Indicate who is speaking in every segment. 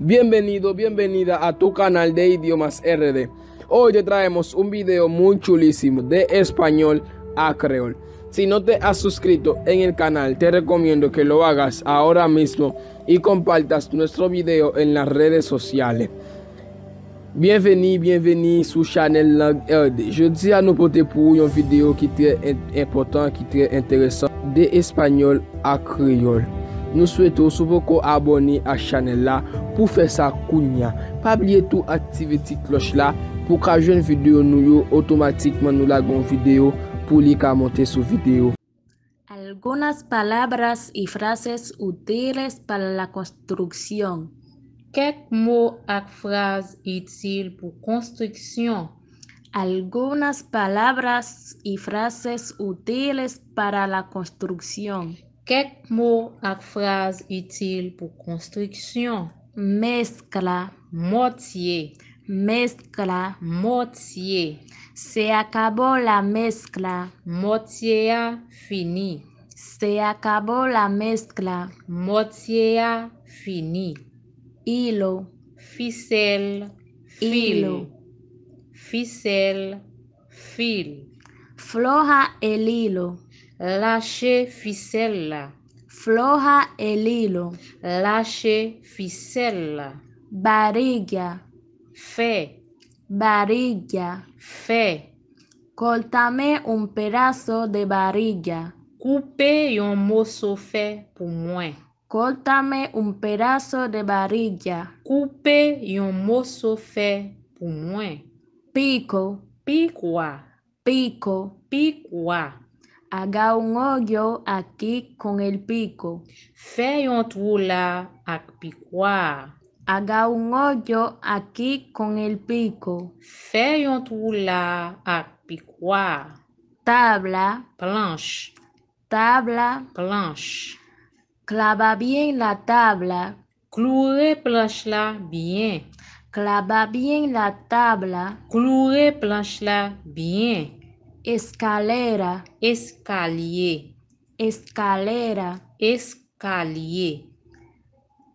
Speaker 1: Bienvenido, bienvenida a tu canal de idiomas RD. Hoy te traemos un video muy chulísimo de español a creol. Si no te has suscrito en el canal, te recomiendo que lo hagas ahora mismo y compartas nuestro video en las redes sociales. bienvenido bienvenido su channel lang eh, yo Je di a nou un pou video ki es importante, ki de español a creol Nou souwete ou souboko abone a chanel la pou fe sa kounya. Pa blye tou aktiviti kloch la pou kajwen videyo nou yo otomatikman nou lagon videyo pou li ka monte sou videyo. Algonas palabras e frases oudeles para la konstruksyon. Kek mou ak fraz etil pou konstruksyon? Algonas palabras e frases oudeles para la konstruksyon. mots à ak fraz pour construction. mescla moitié mescla moitié C'est à akabo la MESCLA moitié fini. à akabo la MESCLA moitié fini. Ilo, ficelle, fil. Ilo. Ficelle, fil. Floja el hilo. Lâchez ficelle. Floja el hilo. Lâchez ficelle. Barriga. Fe. Barriga. Fe. Coltame un pedazo de barriga. Coupe un morceau fe pour moi. Coltame un pedazo de barriga. Coupe un morceau fe pour moi. Pico. Piqua. Pico. pico. Aga un oyo akik kon el piko. Fe yon tou la ak pikwa. Aga un oyo akik kon el piko. Fe yon tou la akik pikwa. Tabla. Plansch. Tabla. Plansch. Klaba bien la tabla. Kloure plansch la bien. Klaba bien la tabla. Kloure plansch la bien. escalera, escalier, escalera, escalier.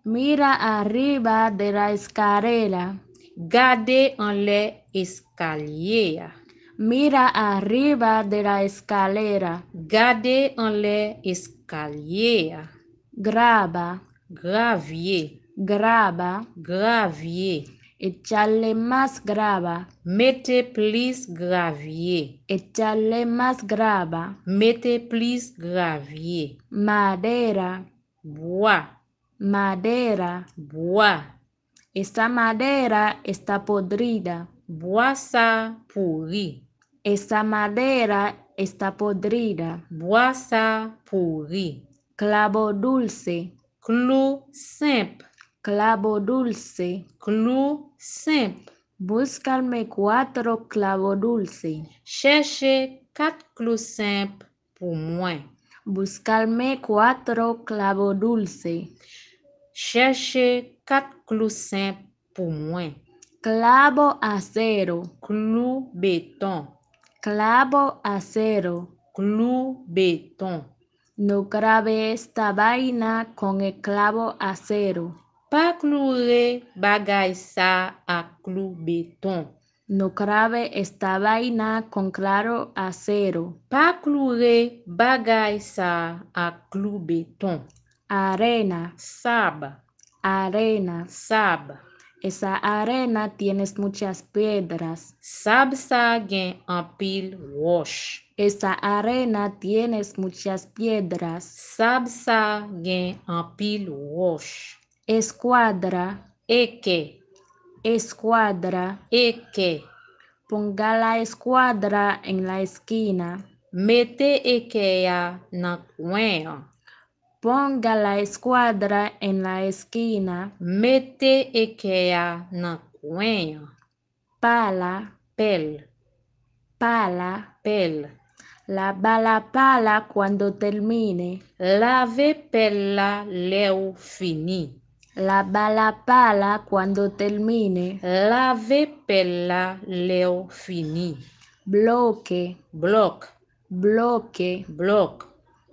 Speaker 1: Mira arriba de la escalera. gade en escalier. Mira arriba de la escalera. gade en l'escalier. Graba. Gravier. Graba. Gravier. les más grava. Mettez plus gravier. les mas grava. Mettez plus gravier. Madera. Bois. Madera. Bois. Esta madera está podrida. Bois ça pourri. Esta madera está podrida. Bois ça pourri. Clavo dulce. Clou simple. clavo dulce. Clou simple. Buscarme cuatro clavo dulce. Cherche quatre clous simples pour moi. Buscarme cuatro clavo dulce. Cherche quatre clous simples pour moi. Clavo acero. Clou béton. Clavo acero. Clou béton. No grave esta vaina con el clavo acero. Paclure bagay a clubetón. No grave esta vaina con claro acero. Paclure bagay sa a clubetón. Arena. Saba. Arena. sab. Esa arena tienes muchas piedras. Sabsa en pile wash. Esa arena tienes muchas piedras. Sabsa en pile wash escuadra, eque, escuadra, eque. Ponga la escuadra en la esquina. Mete equea na cueva. Ponga la escuadra en la esquina. Mete equea na cueva. Pala, pel. Pala, pel. La bala pala cuando termine. Lave pela leu fini. La la pala cuando termine. ve pela leo fini. Bloque. Bloque. Bloque. Bloque.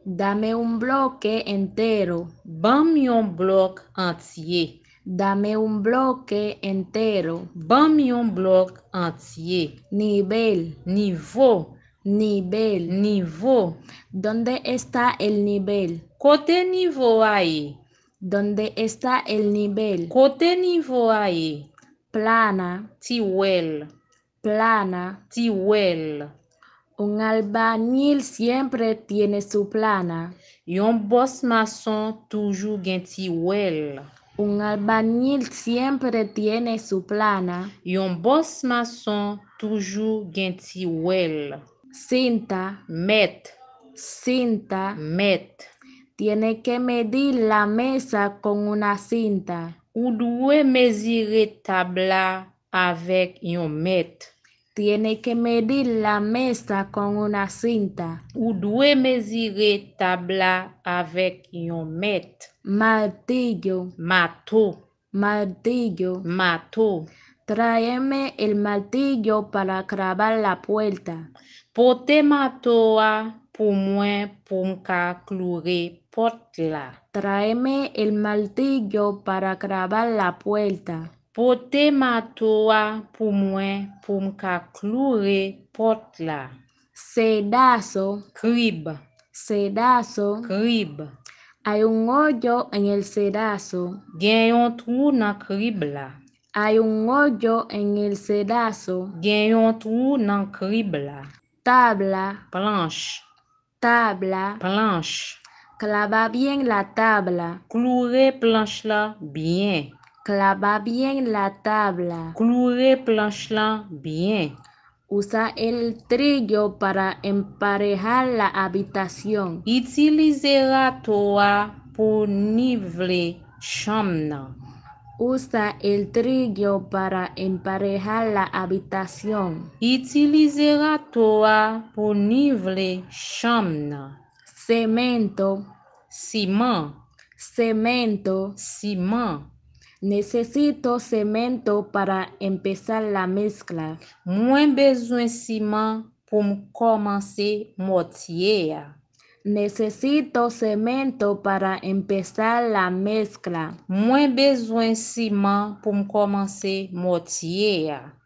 Speaker 1: Dame un bloque entero. Dame un bloque entier. Dame un bloque entero. bami un bloque entier. Nivel. Niveau. Nivel. Niveau. ¿Dónde está el nivel? Cote niveau ahí. ¿Dónde está el nivel? Cote nivel hay. Plana. Ti Plana. Ti Un albañil siempre tiene su plana. y un mason toujours gen Un albañil siempre tiene su plana. y un mason toujours gen Cinta. Met. Cinta. Met. Tiene ke medir la mesa kon wna sinta. Ou dwe mezire tabla avek yon met. Tiene ke medir la mesa kon wna sinta. Ou dwe mezire tabla avek yon met. Martillo. Mato. Martillo. Mato. Traye me el martillo para kravar la puelta. Pote mato a pou mwen pou mka klurep. Potla. Tráeme el martillo para clavar la puerta. Pote matoa pumue clure potla. Sedazo. Crib. Sedazo. Crib. Hay un hoyo en el sedazo. Gen un cribla Hay un hoyo en el sedazo. Gen un cribla Tabla. Planche. Tabla. Planche. Clava bien la tabla. clouer planche bien. Clava bien la tabla. clouer planche bien. Usa el trillo para emparejar la habitación. Utiliza la toa pour chamna. Usa el trillo para emparejar la habitación. Utiliza la toa pour chamna cemento, ciment, cemento, ciment. Necesito cemento para empezar la mezcla. Muy besoin ciment pour commencer mortier. Necesito cemento para empezar la mezcla. Muy besoin ciment pour commencer mortier.